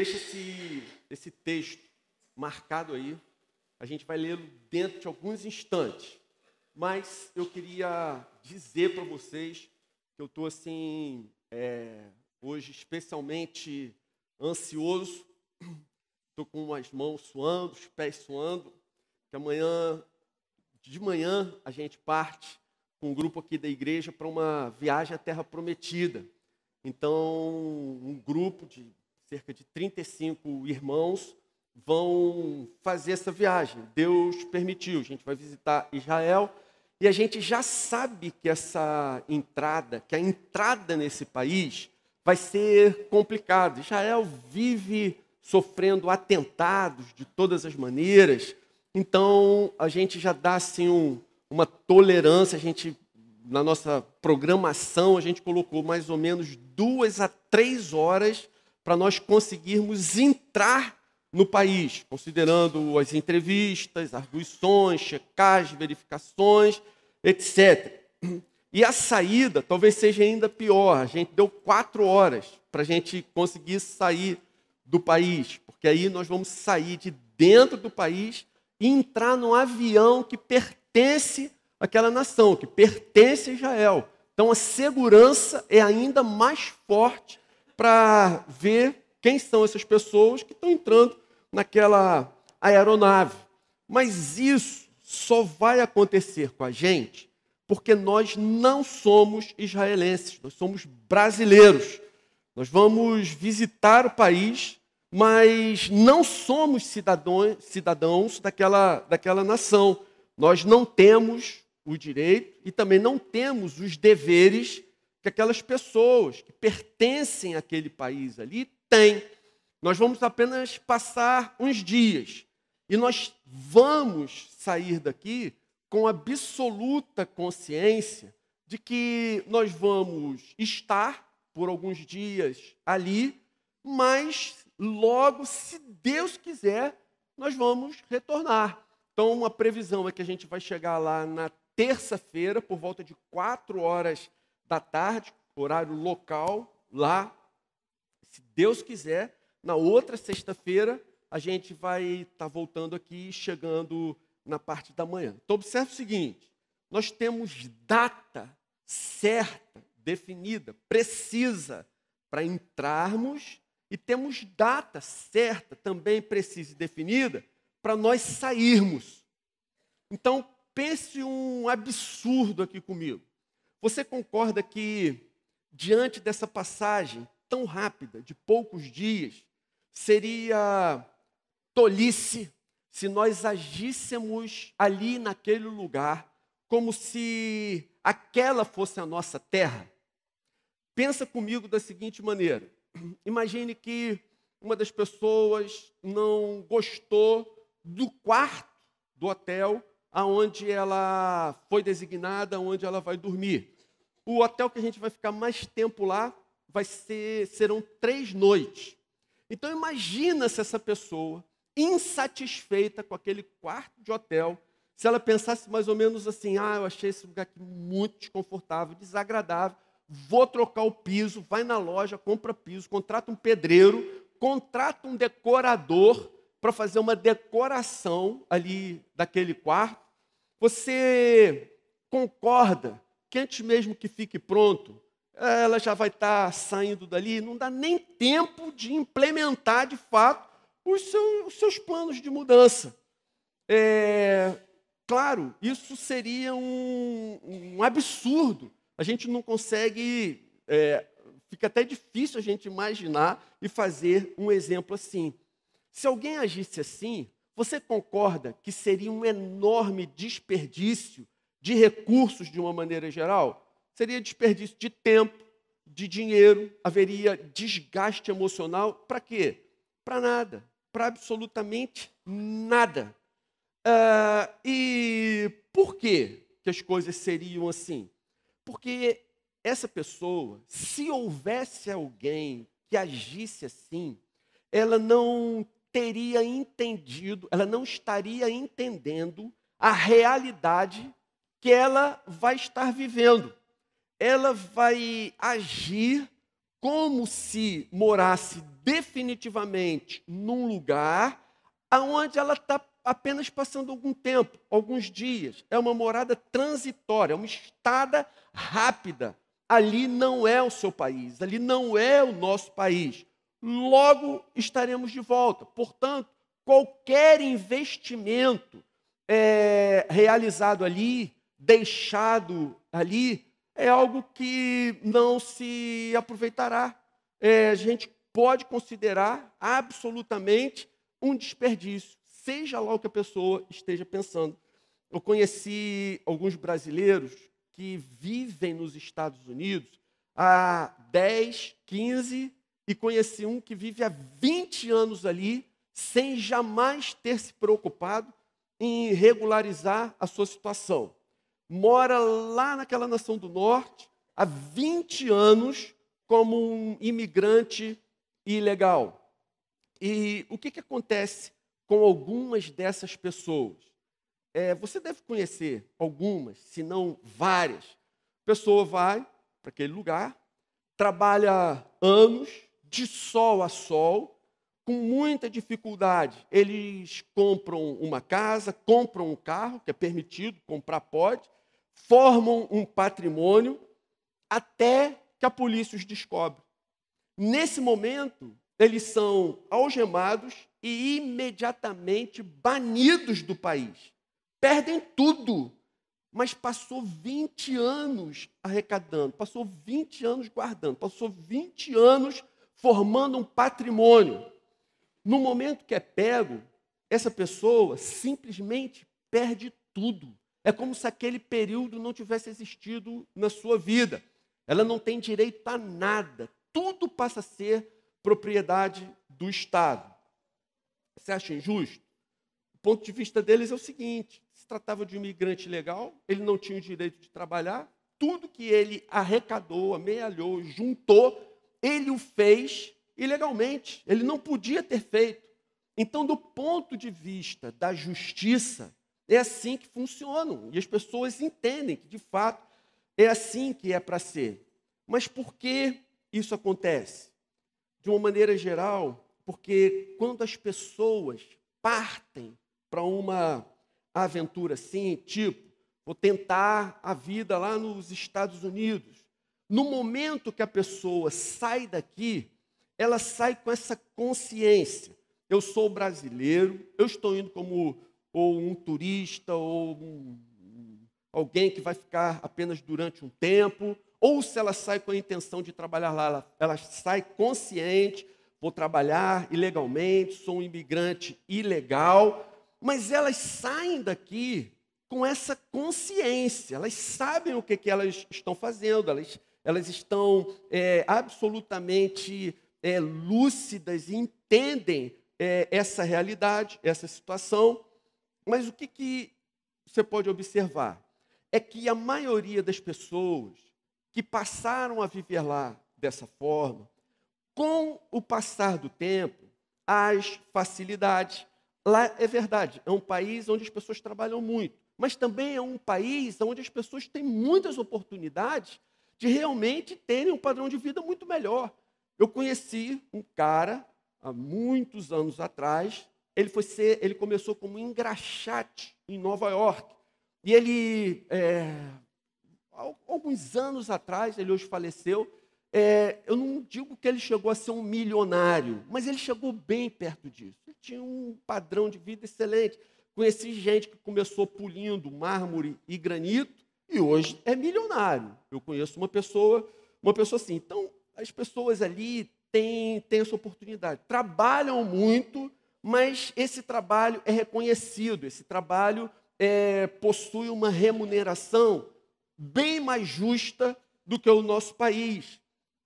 Deixa esse, esse texto marcado aí. A gente vai lê-lo dentro de alguns instantes. Mas eu queria dizer para vocês que eu estou assim, é, hoje especialmente ansioso. Estou com as mãos suando, os pés suando. Que amanhã, de manhã, a gente parte com um grupo aqui da igreja para uma viagem à Terra Prometida. Então, um grupo de cerca de 35 irmãos vão fazer essa viagem. Deus permitiu, a gente vai visitar Israel e a gente já sabe que essa entrada, que a entrada nesse país vai ser complicada. Israel vive sofrendo atentados de todas as maneiras. Então, a gente já dá assim um, uma tolerância, a gente na nossa programação a gente colocou mais ou menos duas a três horas para nós conseguirmos entrar no país, considerando as entrevistas, arguições, checagens, verificações, etc. E a saída talvez seja ainda pior. A gente deu quatro horas para a gente conseguir sair do país, porque aí nós vamos sair de dentro do país e entrar num avião que pertence àquela nação, que pertence a Israel. Então a segurança é ainda mais forte para ver quem são essas pessoas que estão entrando naquela aeronave. Mas isso só vai acontecer com a gente porque nós não somos israelenses, nós somos brasileiros. Nós vamos visitar o país, mas não somos cidadãos, cidadãos daquela, daquela nação. Nós não temos o direito e também não temos os deveres que aquelas pessoas que pertencem àquele país ali têm. Nós vamos apenas passar uns dias e nós vamos sair daqui com absoluta consciência de que nós vamos estar por alguns dias ali, mas logo, se Deus quiser, nós vamos retornar. Então, uma previsão é que a gente vai chegar lá na terça-feira, por volta de quatro horas da tarde, horário local, lá. Se Deus quiser, na outra sexta-feira, a gente vai estar tá voltando aqui, chegando na parte da manhã. Então, observe o seguinte: nós temos data certa, definida, precisa, para entrarmos, e temos data certa, também precisa e definida, para nós sairmos. Então, pense um absurdo aqui comigo. Você concorda que, diante dessa passagem tão rápida, de poucos dias, seria tolice se nós agíssemos ali naquele lugar como se aquela fosse a nossa terra? Pensa comigo da seguinte maneira: imagine que uma das pessoas não gostou do quarto do hotel aonde ela foi designada, onde ela vai dormir. O hotel que a gente vai ficar mais tempo lá vai ser, serão três noites. Então imagina se essa pessoa, insatisfeita com aquele quarto de hotel, se ela pensasse mais ou menos assim, ah, eu achei esse lugar aqui muito desconfortável, desagradável, vou trocar o piso, vai na loja, compra piso, contrata um pedreiro, contrata um decorador, para fazer uma decoração ali daquele quarto. Você concorda que antes mesmo que fique pronto, ela já vai estar tá saindo dali, não dá nem tempo de implementar de fato os seus, os seus planos de mudança. É, claro, isso seria um, um, absurdo. A gente não consegue, é, fica até difícil a gente imaginar e fazer um exemplo assim. Se alguém agisse assim, você concorda que seria um enorme desperdício de recursos de uma maneira geral? Seria desperdício de tempo, de dinheiro, haveria desgaste emocional. Para quê? Para nada. Para absolutamente nada. Uh, e por quê que as coisas seriam assim? Porque essa pessoa, se houvesse alguém que agisse assim, ela não teria entendido, ela não estaria entendendo a realidade que ela vai estar vivendo. Ela vai agir como se morasse definitivamente num lugar aonde ela está apenas passando algum tempo, alguns dias. É uma morada transitória, é uma estada rápida. Ali não é o seu país, ali não é o nosso país logo estaremos de volta. Portanto, qualquer investimento é, realizado ali, deixado ali, é algo que não se aproveitará. É, a gente pode considerar absolutamente um desperdício, seja lá o que a pessoa esteja pensando. Eu conheci alguns brasileiros que vivem nos Estados Unidos há 10, 15, e conheci um que vive há 20 anos ali, sem jamais ter se preocupado em regularizar a sua situação. Mora lá naquela nação do norte há 20 anos como um imigrante ilegal. E o que, que acontece com algumas dessas pessoas? É, você deve conhecer algumas, se não várias. A pessoa vai para aquele lugar, trabalha anos, de sol a sol, com muita dificuldade. Eles compram uma casa, compram um carro, que é permitido, comprar pode, formam um patrimônio, até que a polícia os descobre. Nesse momento, eles são algemados e imediatamente banidos do país. Perdem tudo. Mas passou 20 anos arrecadando, passou 20 anos guardando, passou 20 anos formando um patrimônio. No momento que é pego, essa pessoa simplesmente perde tudo. É como se aquele período não tivesse existido na sua vida. Ela não tem direito a nada. Tudo passa a ser propriedade do Estado. Você acha injusto? O ponto de vista deles é o seguinte: se tratava de um imigrante legal, ele não tinha o direito de trabalhar, tudo que ele arrecadou, amealhou, juntou, ele o fez ilegalmente, ele não podia ter feito. Então, do ponto de vista da justiça, é assim que funcionam. E as pessoas entendem que, de fato, é assim que é para ser. Mas por que isso acontece? De uma maneira geral, porque quando as pessoas partem para uma aventura assim, tipo, vou tentar a vida lá nos Estados Unidos, no momento que a pessoa sai daqui, ela sai com essa consciência. Eu sou brasileiro, eu estou indo como ou um turista ou um, alguém que vai ficar apenas durante um tempo, ou se ela sai com a intenção de trabalhar lá, ela, ela sai consciente, vou trabalhar ilegalmente, sou um imigrante ilegal, mas elas saem daqui com essa consciência, elas sabem o que, que elas estão fazendo, elas elas estão é, absolutamente é, lúcidas e entendem é, essa realidade, essa situação. Mas o que, que você pode observar? É que a maioria das pessoas que passaram a viver lá dessa forma, com o passar do tempo, as facilidades. Lá é verdade, é um país onde as pessoas trabalham muito, mas também é um país onde as pessoas têm muitas oportunidades de realmente terem um padrão de vida muito melhor. Eu conheci um cara há muitos anos atrás, ele, foi ser, ele começou como engraxate em Nova York. E ele, é, alguns anos atrás, ele hoje faleceu, é, eu não digo que ele chegou a ser um milionário, mas ele chegou bem perto disso. Ele tinha um padrão de vida excelente. Conheci gente que começou pulindo mármore e granito, e hoje é milionário. Eu conheço uma pessoa, uma pessoa assim. Então, as pessoas ali têm, têm essa oportunidade. Trabalham muito, mas esse trabalho é reconhecido, esse trabalho é, possui uma remuneração bem mais justa do que o nosso país.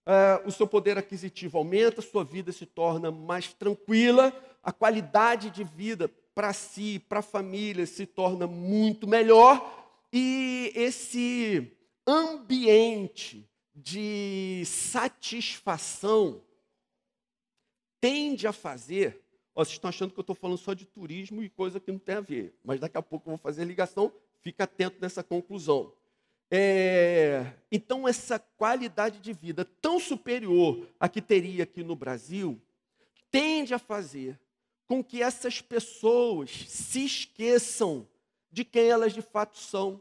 É, o seu poder aquisitivo aumenta, sua vida se torna mais tranquila, a qualidade de vida para si, para a família se torna muito melhor, e esse ambiente de satisfação tende a fazer. Ó, vocês estão achando que eu estou falando só de turismo e coisa que não tem a ver, mas daqui a pouco eu vou fazer a ligação, fica atento nessa conclusão. É, então, essa qualidade de vida tão superior à que teria aqui no Brasil tende a fazer com que essas pessoas se esqueçam de quem elas de fato são.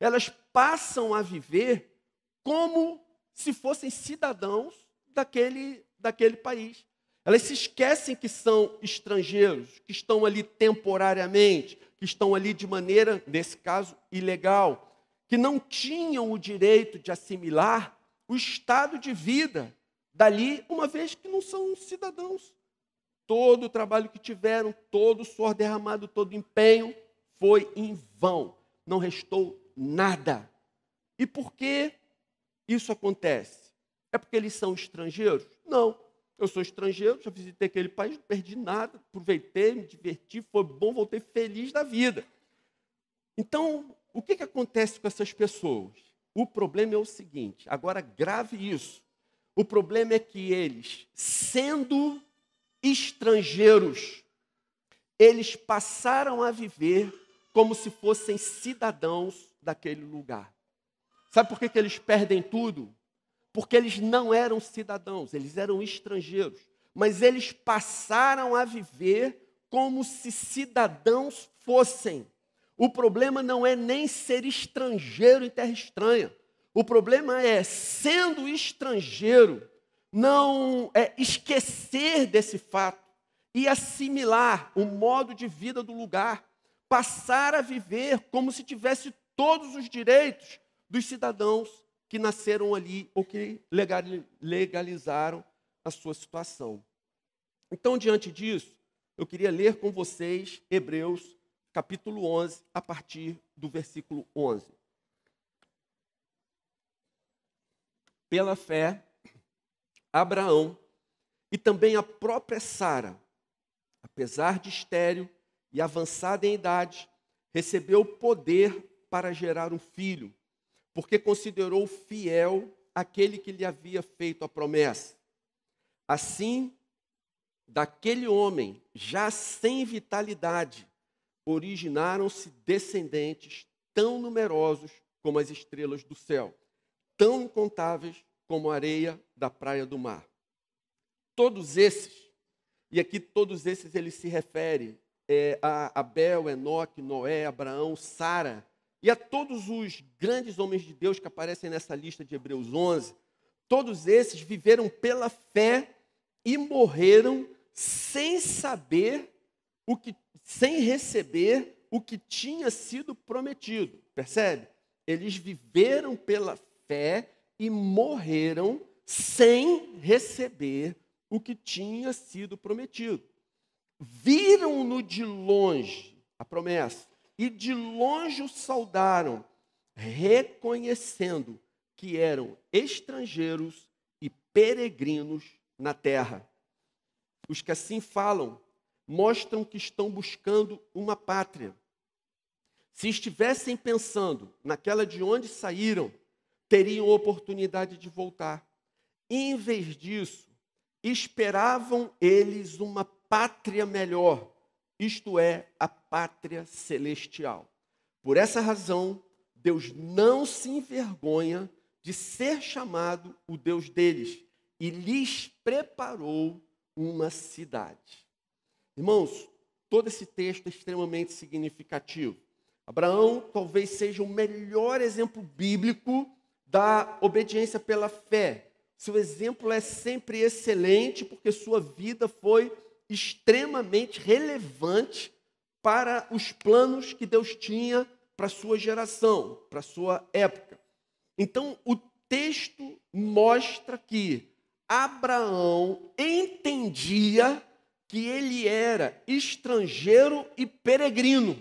Elas passam a viver como se fossem cidadãos daquele, daquele país. Elas se esquecem que são estrangeiros, que estão ali temporariamente, que estão ali de maneira, nesse caso, ilegal, que não tinham o direito de assimilar o estado de vida dali, uma vez que não são cidadãos. Todo o trabalho que tiveram, todo o suor derramado, todo o empenho, foi em vão, não restou nada. E por que isso acontece? É porque eles são estrangeiros? Não. Eu sou estrangeiro, já visitei aquele país, não perdi nada, aproveitei, me diverti, foi bom, voltei feliz da vida. Então, o que, que acontece com essas pessoas? O problema é o seguinte, agora grave isso. O problema é que eles, sendo estrangeiros, eles passaram a viver como se fossem cidadãos daquele lugar. Sabe por que, que eles perdem tudo? Porque eles não eram cidadãos, eles eram estrangeiros. Mas eles passaram a viver como se cidadãos fossem. O problema não é nem ser estrangeiro em terra estranha. O problema é, sendo estrangeiro, não é, esquecer desse fato e assimilar o modo de vida do lugar passar a viver como se tivesse todos os direitos dos cidadãos que nasceram ali ou que legalizaram a sua situação. Então, diante disso, eu queria ler com vocês Hebreus capítulo 11, a partir do versículo 11. Pela fé, Abraão e também a própria Sara, apesar de estéreo, e avançada em idade, recebeu poder para gerar um filho, porque considerou fiel aquele que lhe havia feito a promessa. Assim, daquele homem, já sem vitalidade, originaram-se descendentes tão numerosos como as estrelas do céu, tão incontáveis como a areia da praia do mar. Todos esses, e aqui todos esses ele se refere é, a Abel, Enoque, Noé, Abraão, Sara, e a todos os grandes homens de Deus que aparecem nessa lista de Hebreus 11, todos esses viveram pela fé e morreram sem saber o que sem receber o que tinha sido prometido. Percebe? Eles viveram pela fé e morreram sem receber o que tinha sido prometido. Viram-no de longe, a promessa, e de longe o saudaram, reconhecendo que eram estrangeiros e peregrinos na terra. Os que assim falam mostram que estão buscando uma pátria. Se estivessem pensando naquela de onde saíram, teriam oportunidade de voltar. E, em vez disso, esperavam eles uma pátria melhor, isto é, a pátria celestial. Por essa razão, Deus não se envergonha de ser chamado o Deus deles e lhes preparou uma cidade. Irmãos, todo esse texto é extremamente significativo. Abraão talvez seja o melhor exemplo bíblico da obediência pela fé. Seu exemplo é sempre excelente porque sua vida foi extremamente relevante para os planos que Deus tinha para sua geração, para sua época. Então, o texto mostra que Abraão entendia que ele era estrangeiro e peregrino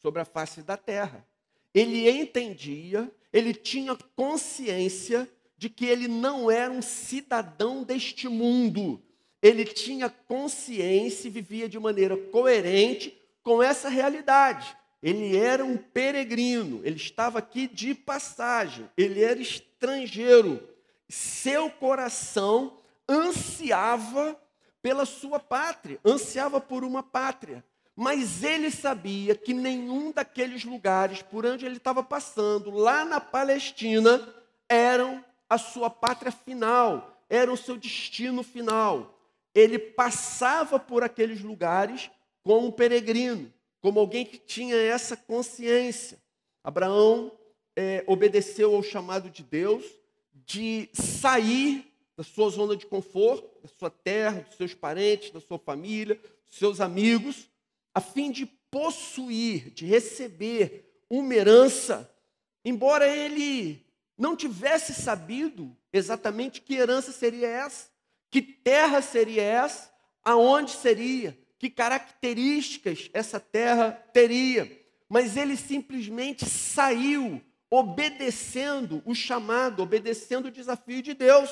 sobre a face da terra. Ele entendia, ele tinha consciência de que ele não era um cidadão deste mundo, ele tinha consciência e vivia de maneira coerente com essa realidade. Ele era um peregrino, ele estava aqui de passagem, ele era estrangeiro. Seu coração ansiava pela sua pátria, ansiava por uma pátria. Mas ele sabia que nenhum daqueles lugares por onde ele estava passando, lá na Palestina, eram a sua pátria final, era o seu destino final ele passava por aqueles lugares como um peregrino, como alguém que tinha essa consciência. Abraão é, obedeceu ao chamado de Deus de sair da sua zona de conforto, da sua terra, dos seus parentes, da sua família, dos seus amigos, a fim de possuir, de receber uma herança, embora ele não tivesse sabido exatamente que herança seria essa. Que terra seria essa? Aonde seria? Que características essa terra teria? Mas ele simplesmente saiu obedecendo o chamado, obedecendo o desafio de Deus.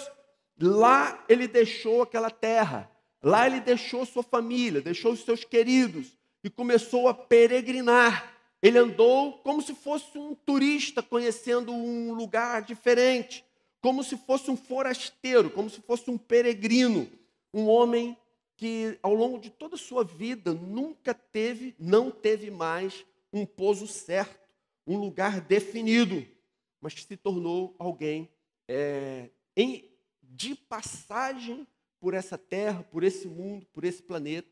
Lá ele deixou aquela terra, lá ele deixou sua família, deixou os seus queridos e começou a peregrinar. Ele andou como se fosse um turista conhecendo um lugar diferente como se fosse um forasteiro, como se fosse um peregrino, um homem que ao longo de toda a sua vida nunca teve, não teve mais um pouso certo, um lugar definido, mas que se tornou alguém é, em, de passagem por essa terra, por esse mundo, por esse planeta,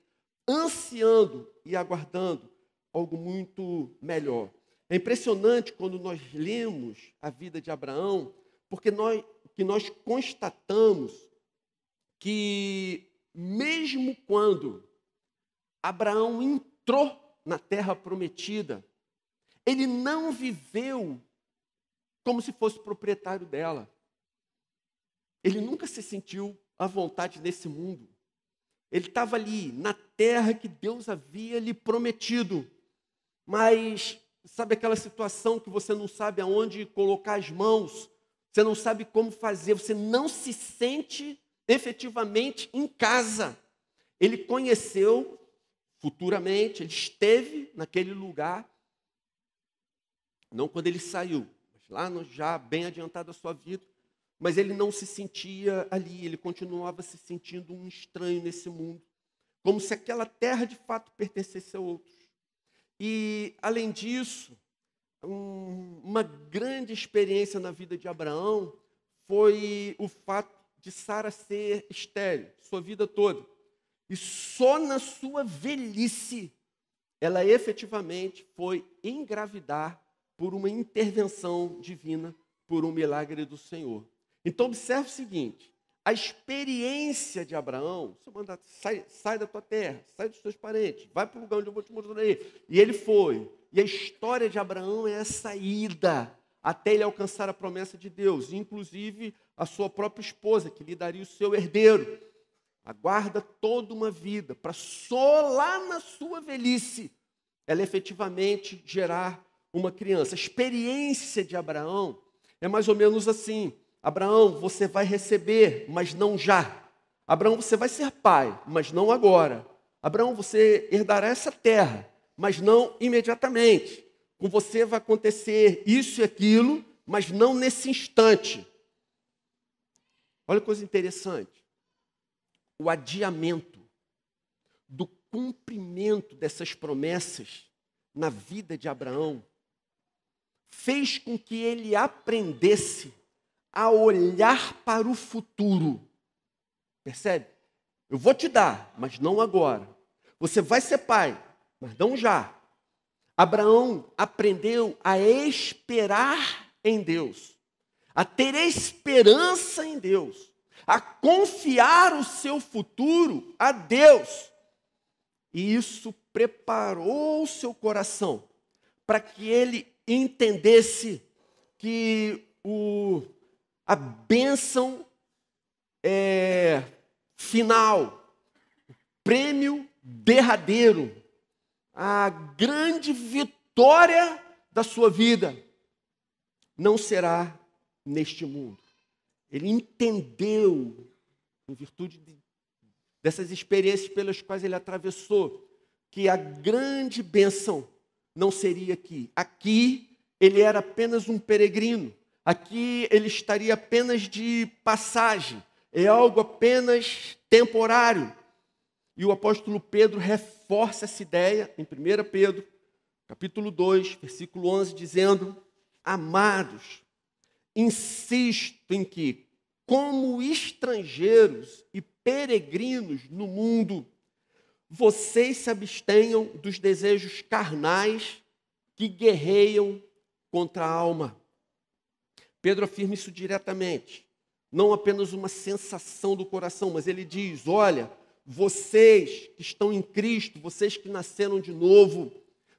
ansiando e aguardando algo muito melhor. É impressionante quando nós lemos a vida de Abraão, porque nós, que nós constatamos que, mesmo quando Abraão entrou na terra prometida, ele não viveu como se fosse proprietário dela. Ele nunca se sentiu à vontade nesse mundo. Ele estava ali, na terra que Deus havia lhe prometido. Mas, sabe aquela situação que você não sabe aonde colocar as mãos? você não sabe como fazer, você não se sente efetivamente em casa. Ele conheceu futuramente, ele esteve naquele lugar, não quando ele saiu, mas lá no, já bem adiantado a sua vida, mas ele não se sentia ali, ele continuava se sentindo um estranho nesse mundo, como se aquela terra de fato pertencesse a outros. E, além disso, um, uma grande experiência na vida de Abraão foi o fato de Sara ser estéril, sua vida toda. E só na sua velhice ela efetivamente foi engravidar por uma intervenção divina, por um milagre do Senhor. Então, observe o seguinte: a experiência de Abraão, seu mandato, sai, sai da tua terra, sai dos teus parentes, vai para o lugar onde eu vou te mostrar aí. E ele foi. E a história de Abraão é essa ida até ele alcançar a promessa de Deus, inclusive a sua própria esposa, que lhe daria o seu herdeiro. Aguarda toda uma vida para só lá na sua velhice ela efetivamente gerar uma criança. A experiência de Abraão é mais ou menos assim: Abraão, você vai receber, mas não já. Abraão, você vai ser pai, mas não agora. Abraão, você herdará essa terra, mas não imediatamente. Com você vai acontecer isso e aquilo, mas não nesse instante. Olha que coisa interessante. O adiamento do cumprimento dessas promessas na vida de Abraão fez com que ele aprendesse a olhar para o futuro. Percebe? Eu vou te dar, mas não agora. Você vai ser pai, mas não já. Abraão aprendeu a esperar em Deus, a ter esperança em Deus, a confiar o seu futuro a Deus. E isso preparou o seu coração para que ele entendesse que o, a bênção é, final, o prêmio derradeiro a grande vitória da sua vida não será neste mundo. Ele entendeu, em virtude de, dessas experiências pelas quais ele atravessou, que a grande bênção não seria aqui. Aqui ele era apenas um peregrino. Aqui ele estaria apenas de passagem. É algo apenas temporário. E o apóstolo Pedro reforça essa ideia em 1 Pedro, capítulo 2, versículo 11, dizendo: Amados, insisto em que, como estrangeiros e peregrinos no mundo, vocês se abstenham dos desejos carnais que guerreiam contra a alma. Pedro afirma isso diretamente, não apenas uma sensação do coração, mas ele diz: olha, vocês que estão em Cristo, vocês que nasceram de novo,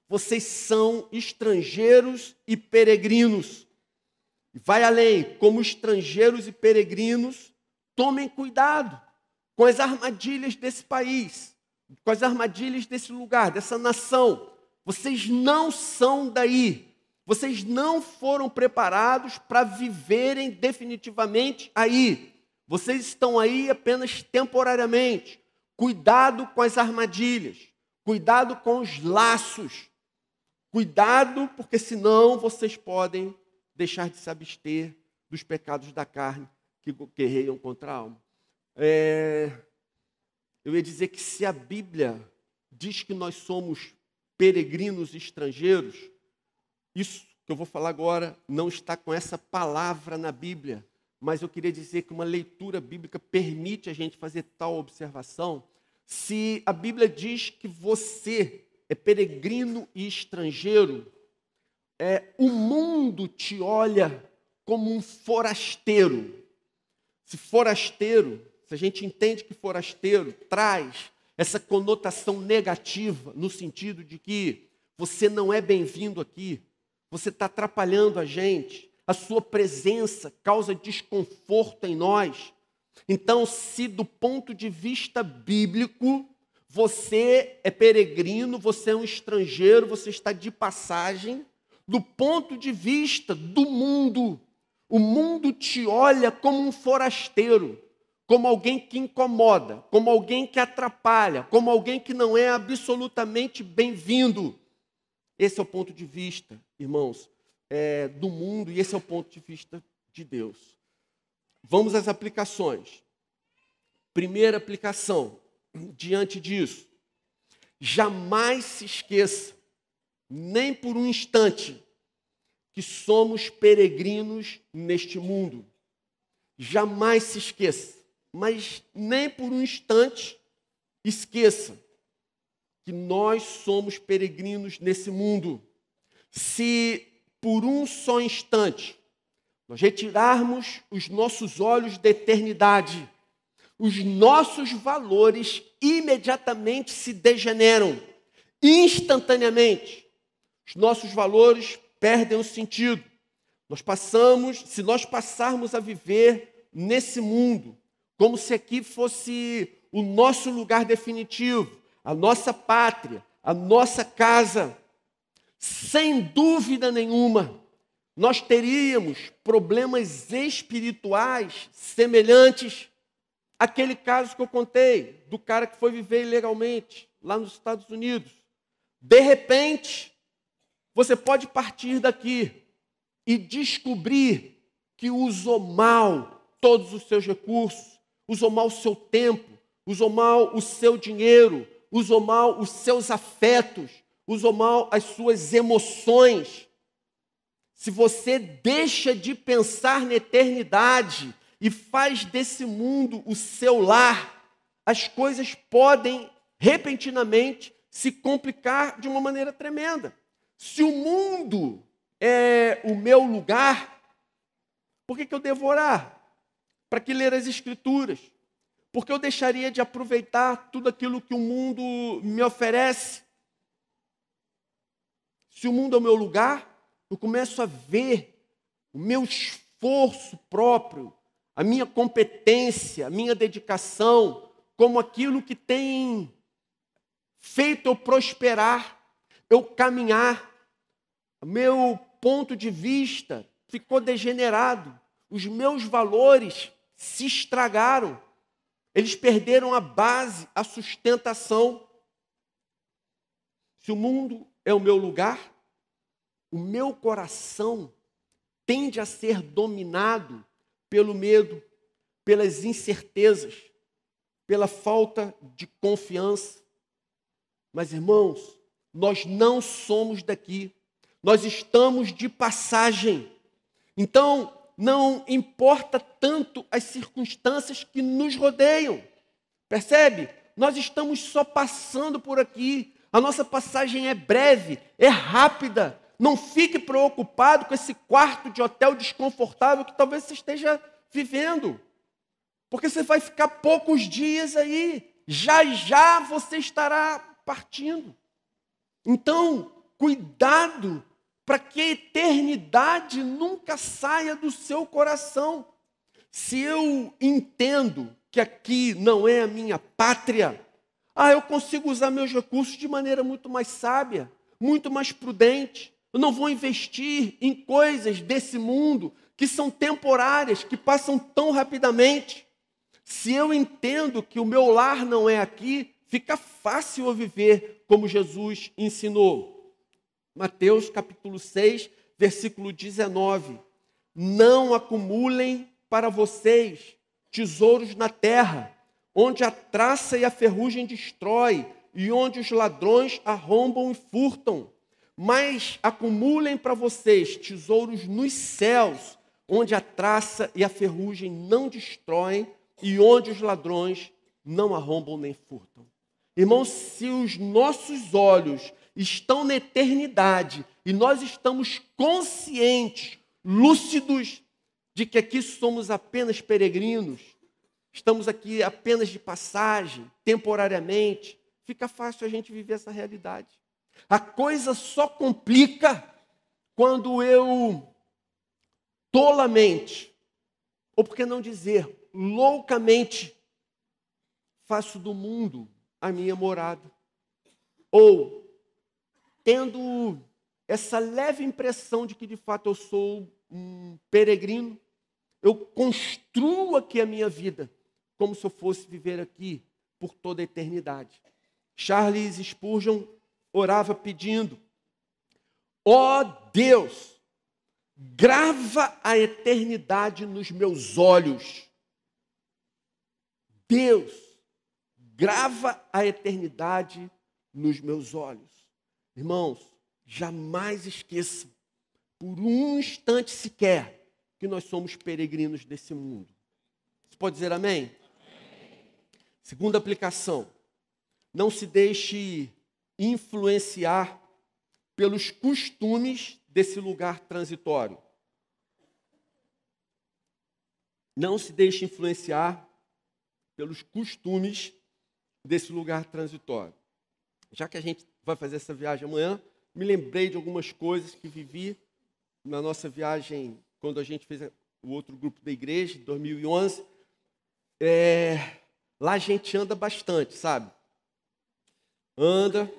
vocês são estrangeiros e peregrinos. Vai além, como estrangeiros e peregrinos, tomem cuidado com as armadilhas desse país, com as armadilhas desse lugar, dessa nação. Vocês não são daí. Vocês não foram preparados para viverem definitivamente aí. Vocês estão aí apenas temporariamente. Cuidado com as armadilhas, cuidado com os laços. Cuidado, porque senão vocês podem deixar de se abster dos pecados da carne que guerreiam contra a alma. É... eu ia dizer que se a Bíblia diz que nós somos peregrinos estrangeiros, isso que eu vou falar agora não está com essa palavra na Bíblia, mas eu queria dizer que uma leitura bíblica permite a gente fazer tal observação se a Bíblia diz que você é peregrino e estrangeiro, é, o mundo te olha como um forasteiro. Se forasteiro, se a gente entende que forasteiro traz essa conotação negativa, no sentido de que você não é bem-vindo aqui, você está atrapalhando a gente, a sua presença causa desconforto em nós. Então, se do ponto de vista bíblico, você é peregrino, você é um estrangeiro, você está de passagem, do ponto de vista do mundo, o mundo te olha como um forasteiro, como alguém que incomoda, como alguém que atrapalha, como alguém que não é absolutamente bem-vindo. Esse é o ponto de vista, irmãos, é, do mundo, e esse é o ponto de vista de Deus. Vamos às aplicações. Primeira aplicação, diante disso, jamais se esqueça, nem por um instante, que somos peregrinos neste mundo. Jamais se esqueça, mas nem por um instante esqueça que nós somos peregrinos nesse mundo. Se por um só instante, nós retirarmos os nossos olhos da eternidade, os nossos valores imediatamente se degeneram, instantaneamente. Os nossos valores perdem o sentido. Nós passamos, se nós passarmos a viver nesse mundo, como se aqui fosse o nosso lugar definitivo, a nossa pátria, a nossa casa, sem dúvida nenhuma, nós teríamos problemas espirituais semelhantes àquele caso que eu contei, do cara que foi viver ilegalmente lá nos Estados Unidos. De repente, você pode partir daqui e descobrir que usou mal todos os seus recursos, usou mal o seu tempo, usou mal o seu dinheiro, usou mal os seus afetos, usou mal as suas emoções, se você deixa de pensar na eternidade e faz desse mundo o seu lar, as coisas podem repentinamente se complicar de uma maneira tremenda. Se o mundo é o meu lugar, por que, que eu devorar? Para que ler as Escrituras? Porque eu deixaria de aproveitar tudo aquilo que o mundo me oferece? se o mundo é o meu lugar, eu começo a ver o meu esforço próprio, a minha competência, a minha dedicação, como aquilo que tem feito eu prosperar, eu caminhar. Meu ponto de vista ficou degenerado, os meus valores se estragaram, eles perderam a base, a sustentação. Se o mundo é o meu lugar, o meu coração tende a ser dominado pelo medo, pelas incertezas, pela falta de confiança. Mas, irmãos, nós não somos daqui, nós estamos de passagem. Então, não importa tanto as circunstâncias que nos rodeiam, percebe? Nós estamos só passando por aqui, a nossa passagem é breve, é rápida. Não fique preocupado com esse quarto de hotel desconfortável que talvez você esteja vivendo. Porque você vai ficar poucos dias aí. Já já você estará partindo. Então, cuidado para que a eternidade nunca saia do seu coração. Se eu entendo que aqui não é a minha pátria, ah, eu consigo usar meus recursos de maneira muito mais sábia, muito mais prudente. Eu não vou investir em coisas desse mundo que são temporárias, que passam tão rapidamente. Se eu entendo que o meu lar não é aqui, fica fácil eu viver como Jesus ensinou. Mateus capítulo 6, versículo 19. Não acumulem para vocês tesouros na terra, onde a traça e a ferrugem destrói, e onde os ladrões arrombam e furtam. Mas acumulem para vocês tesouros nos céus, onde a traça e a ferrugem não destroem, e onde os ladrões não arrombam nem furtam. Irmãos, se os nossos olhos estão na eternidade e nós estamos conscientes, lúcidos, de que aqui somos apenas peregrinos, estamos aqui apenas de passagem, temporariamente, fica fácil a gente viver essa realidade. A coisa só complica quando eu tolamente, ou por que não dizer loucamente, faço do mundo a minha morada. Ou tendo essa leve impressão de que de fato eu sou um peregrino, eu construo aqui a minha vida como se eu fosse viver aqui por toda a eternidade. Charles Spurgeon orava pedindo: Ó oh Deus, grava a eternidade nos meus olhos. Deus, grava a eternidade nos meus olhos. Irmãos, jamais esqueçam, por um instante sequer, que nós somos peregrinos desse mundo. Você pode dizer amém? Segunda aplicação: não se deixe influenciar pelos costumes desse lugar transitório. Não se deixe influenciar pelos costumes desse lugar transitório. Já que a gente vai fazer essa viagem amanhã, me lembrei de algumas coisas que vivi na nossa viagem quando a gente fez o outro grupo da igreja, em 2011. É, Lá a gente anda bastante, sabe? Anda.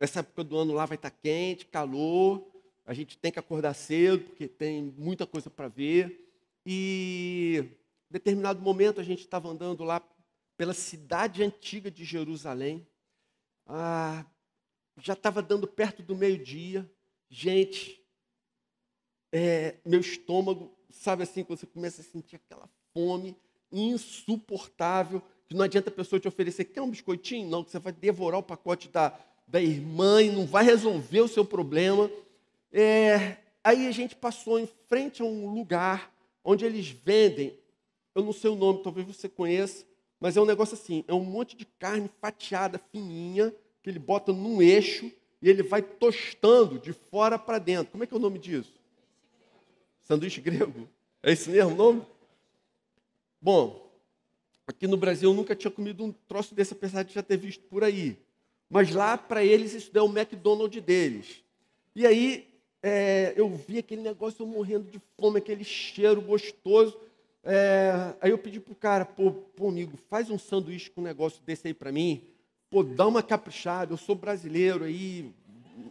Essa época do ano lá vai estar tá quente, calor. A gente tem que acordar cedo, porque tem muita coisa para ver. E em determinado momento a gente estava andando lá pela cidade antiga de Jerusalém. Ah, já estava dando perto do meio-dia. Gente, é, meu estômago, sabe assim, quando você começa a sentir aquela fome insuportável que não adianta a pessoa te oferecer, quer um biscoitinho? Não, que você vai devorar o pacote da, da irmã e não vai resolver o seu problema. É, aí a gente passou em frente a um lugar onde eles vendem, eu não sei o nome, talvez você conheça, mas é um negócio assim, é um monte de carne fatiada, fininha, que ele bota num eixo e ele vai tostando de fora para dentro. Como é que é o nome disso? Sanduíche grego? É esse mesmo nome? Bom, Aqui no Brasil eu nunca tinha comido um troço desse, apesar de já ter visto por aí. Mas lá para eles isso deu é o McDonald's deles. E aí é, eu vi aquele negócio morrendo de fome, aquele cheiro gostoso. É, aí eu pedi pro cara, pô, pô, amigo, faz um sanduíche com um negócio desse aí para mim. Pô, dá uma caprichada, eu sou brasileiro aí,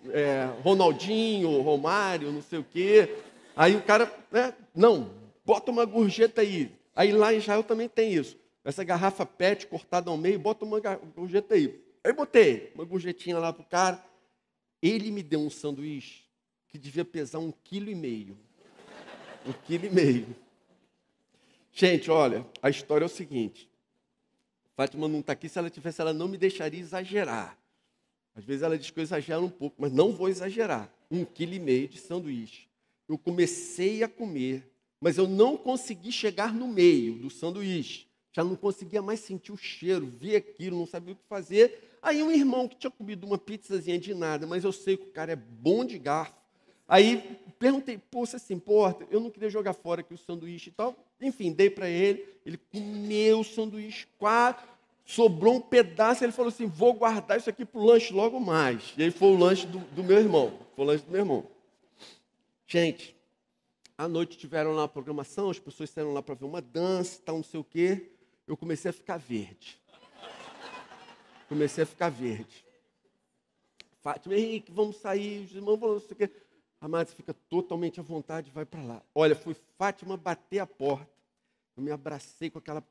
é, Ronaldinho, Romário, não sei o quê. Aí o cara, né, não, bota uma gorjeta aí. Aí lá em Israel também tem isso essa garrafa PET cortada ao meio, bota uma gorjeta aí. Aí botei uma gorjetinha lá pro cara. Ele me deu um sanduíche que devia pesar um quilo e meio. Um quilo e meio. Gente, olha, a história é o seguinte. Fátima não está aqui, se ela tivesse, ela não me deixaria exagerar. Às vezes ela diz que eu exagero um pouco, mas não vou exagerar. Um quilo e meio de sanduíche. Eu comecei a comer, mas eu não consegui chegar no meio do sanduíche já não conseguia mais sentir o cheiro, ver aquilo, não sabia o que fazer. Aí um irmão que tinha comido uma pizzazinha de nada, mas eu sei que o cara é bom de garfo. Aí perguntei, pô, você se importa? Eu não queria jogar fora aqui o sanduíche e tal. Enfim, dei para ele, ele comeu o sanduíche, quatro, sobrou um pedaço, ele falou assim, vou guardar isso aqui para o lanche logo mais. E aí foi o lanche do, do meu irmão, foi o lanche do meu irmão. Gente, à noite tiveram lá a programação, as pessoas saíram lá para ver uma dança, tal, não sei o quê eu comecei a ficar verde. Comecei a ficar verde. Fátima, Henrique, vamos sair, os irmãos vão, não sei o quê. A Márcia fica totalmente à vontade vai para lá. Olha, foi Fátima bater a porta. Eu me abracei com aquela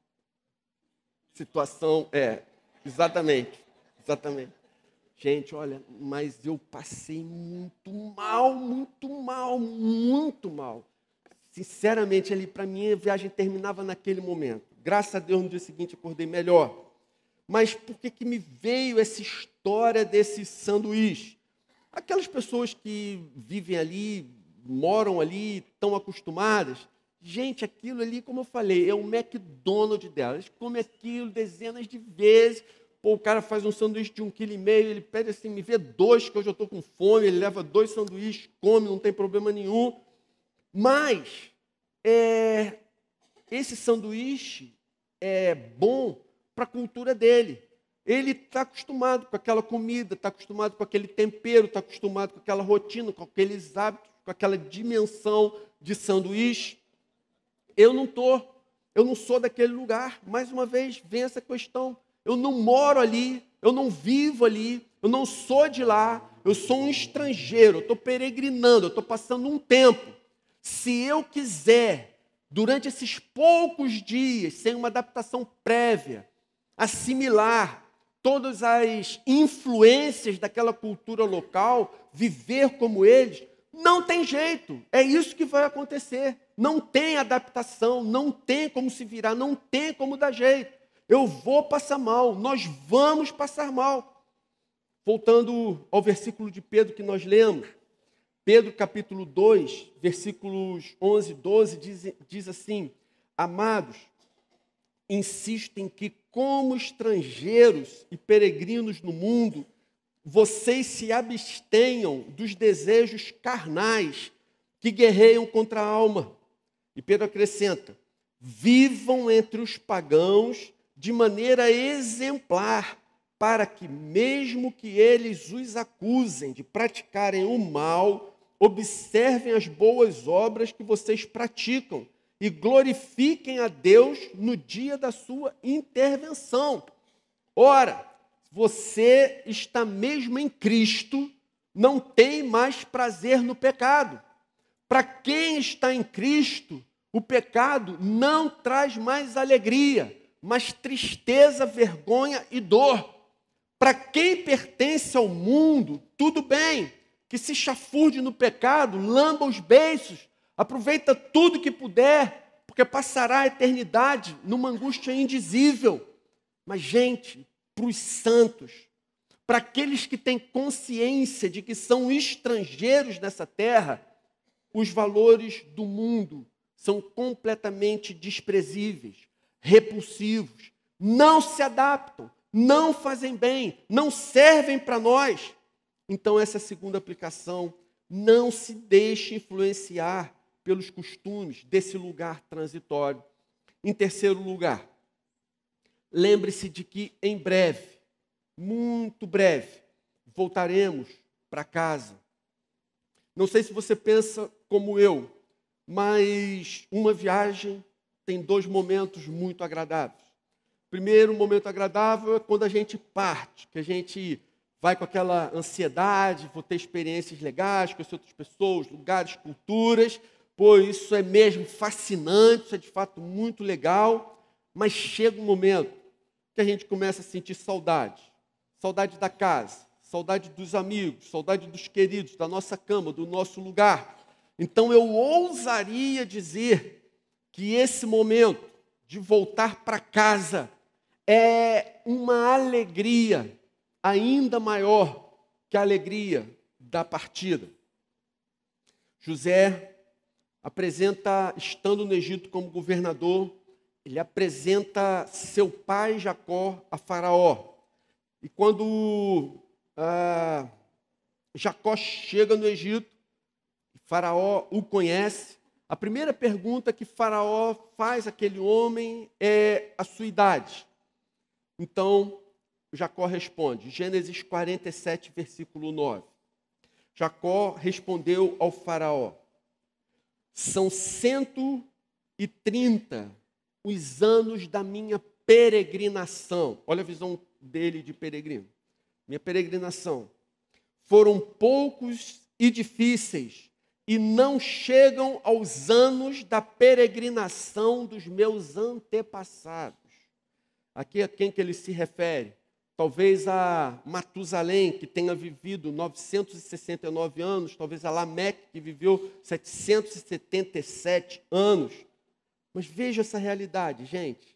situação. É, exatamente. Exatamente. Gente, olha, mas eu passei muito mal, muito mal, muito mal. Sinceramente, ali para mim a viagem terminava naquele momento. Graças a Deus, no dia seguinte acordei melhor. Mas por que, que me veio essa história desse sanduíche? Aquelas pessoas que vivem ali, moram ali, estão acostumadas. Gente, aquilo ali, como eu falei, é o McDonald's delas. Come aquilo dezenas de vezes. Pô, o cara faz um sanduíche de um quilo e meio, ele pede assim, me vê dois, que hoje eu estou com fome. Ele leva dois sanduíches, come, não tem problema nenhum. Mas, é, esse sanduíche é bom para a cultura dele. Ele está acostumado com aquela comida, está acostumado com aquele tempero, está acostumado com aquela rotina, com aqueles hábitos, com aquela dimensão de sanduíche. Eu não estou, eu não sou daquele lugar. Mais uma vez, vem essa questão. Eu não moro ali, eu não vivo ali, eu não sou de lá, eu sou um estrangeiro, eu estou peregrinando, eu estou passando um tempo. Se eu quiser durante esses poucos dias, sem uma adaptação prévia, assimilar todas as influências daquela cultura local, viver como eles, não tem jeito. É isso que vai acontecer. Não tem adaptação, não tem como se virar, não tem como dar jeito. Eu vou passar mal, nós vamos passar mal. Voltando ao versículo de Pedro que nós lemos, Pedro capítulo 2, versículos 11 e 12 diz, diz assim: Amados, insistem que, como estrangeiros e peregrinos no mundo, vocês se abstenham dos desejos carnais que guerreiam contra a alma. E Pedro acrescenta: vivam entre os pagãos de maneira exemplar, para que, mesmo que eles os acusem de praticarem o mal, observem as boas obras que vocês praticam e glorifiquem a Deus no dia da sua intervenção. Ora, você está mesmo em Cristo, não tem mais prazer no pecado. Para quem está em Cristo, o pecado não traz mais alegria, mas tristeza, vergonha e dor. Para quem pertence ao mundo, tudo bem, que se chafurde no pecado, lamba os beiços, aproveita tudo que puder, porque passará a eternidade numa angústia indizível. Mas, gente, para os santos, para aqueles que têm consciência de que são estrangeiros nessa terra, os valores do mundo são completamente desprezíveis, repulsivos, não se adaptam, não fazem bem, não servem para nós. Então, essa é a segunda aplicação. Não se deixe influenciar pelos costumes desse lugar transitório. Em terceiro lugar, lembre-se de que em breve, muito breve, voltaremos para casa. Não sei se você pensa como eu, mas uma viagem tem dois momentos muito agradáveis. Primeiro, um momento agradável é quando a gente parte, que a gente vai com aquela ansiedade, vou ter experiências legais com outras pessoas, lugares, culturas. Pô, isso é mesmo fascinante, isso é de fato muito legal. Mas chega um momento que a gente começa a sentir saudade. Saudade da casa, saudade dos amigos, saudade dos queridos, da nossa cama, do nosso lugar. Então eu ousaria dizer que esse momento de voltar para casa é uma alegria ainda maior que a alegria da partida. José apresenta, estando no Egito como governador, ele apresenta seu pai Jacó a Faraó. E quando ah, Jacó chega no Egito, Faraó o conhece, a primeira pergunta que Faraó faz àquele homem é a sua idade. Então, Jacó responde? Gênesis 47, versículo 9. Jacó respondeu ao faraó: São 130 os anos da minha peregrinação. Olha a visão dele de peregrino. Minha peregrinação. Foram poucos e difíceis, e não chegam aos anos da peregrinação dos meus antepassados. Aqui é a quem que ele se refere? Talvez a Matusalém, que tenha vivido 969 anos, talvez a Lameque, que viveu 777 anos. Mas veja essa realidade, gente.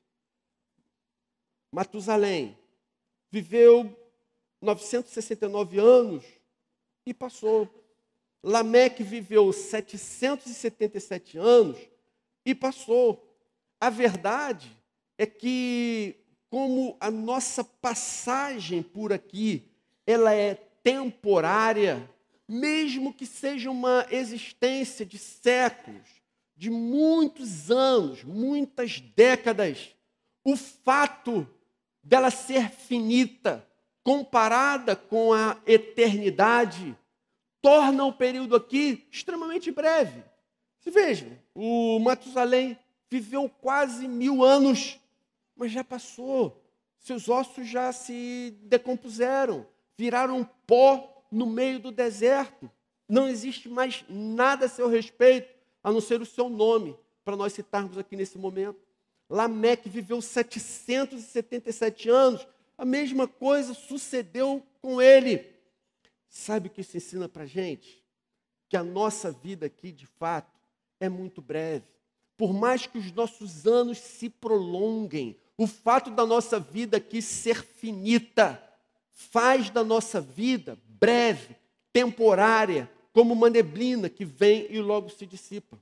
Matusalém viveu 969 anos e passou. Lameque viveu 777 anos e passou. A verdade é que como a nossa passagem por aqui, ela é temporária, mesmo que seja uma existência de séculos, de muitos anos, muitas décadas, o fato dela ser finita, comparada com a eternidade, torna o período aqui extremamente breve. Se vejam, o Matusalém viveu quase mil anos mas já passou. Seus ossos já se decompuseram, viraram pó no meio do deserto. Não existe mais nada a seu respeito, a não ser o seu nome, para nós citarmos aqui nesse momento. Lameque viveu 777 anos, a mesma coisa sucedeu com ele. Sabe o que isso ensina para gente? Que a nossa vida aqui, de fato, é muito breve. Por mais que os nossos anos se prolonguem, o fato da nossa vida aqui ser finita faz da nossa vida breve, temporária, como uma neblina que vem e logo se dissipa.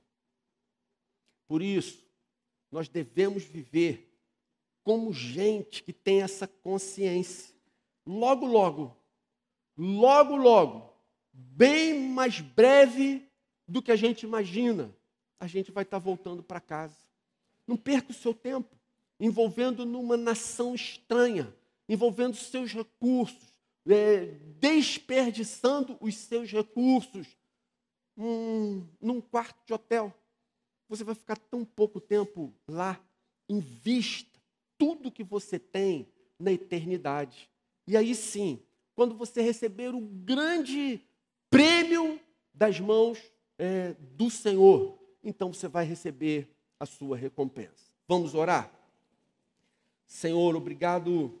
Por isso, nós devemos viver como gente que tem essa consciência. Logo, logo, logo, logo, bem mais breve do que a gente imagina, a gente vai estar voltando para casa. Não perca o seu tempo envolvendo numa nação estranha, envolvendo seus recursos, é, desperdiçando os seus recursos hum, num quarto de hotel. Você vai ficar tão pouco tempo lá, invista tudo que você tem na eternidade. E aí sim, quando você receber o grande prêmio das mãos é, do Senhor, então você vai receber a sua recompensa. Vamos orar? Senhor, obrigado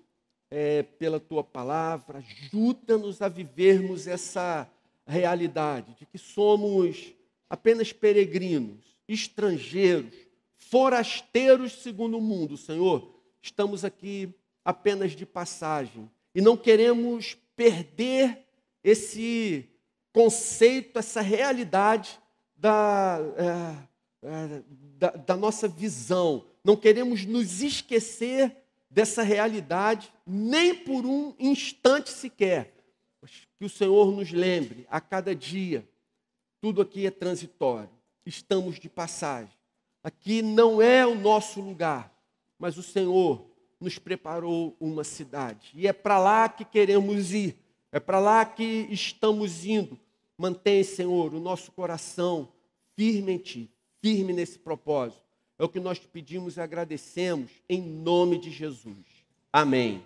é, pela tua palavra. Ajuda-nos a vivermos essa realidade de que somos apenas peregrinos, estrangeiros, forasteiros segundo o mundo, Senhor. Estamos aqui apenas de passagem e não queremos perder esse conceito, essa realidade da, é, é, da, da nossa visão, não queremos nos esquecer dessa realidade, nem por um instante sequer. Que o Senhor nos lembre a cada dia: tudo aqui é transitório, estamos de passagem. Aqui não é o nosso lugar, mas o Senhor nos preparou uma cidade. E é para lá que queremos ir, é para lá que estamos indo. Mantém, Senhor, o nosso coração firme em Ti, firme nesse propósito é o que nós te pedimos e agradecemos em nome de Jesus. Amém.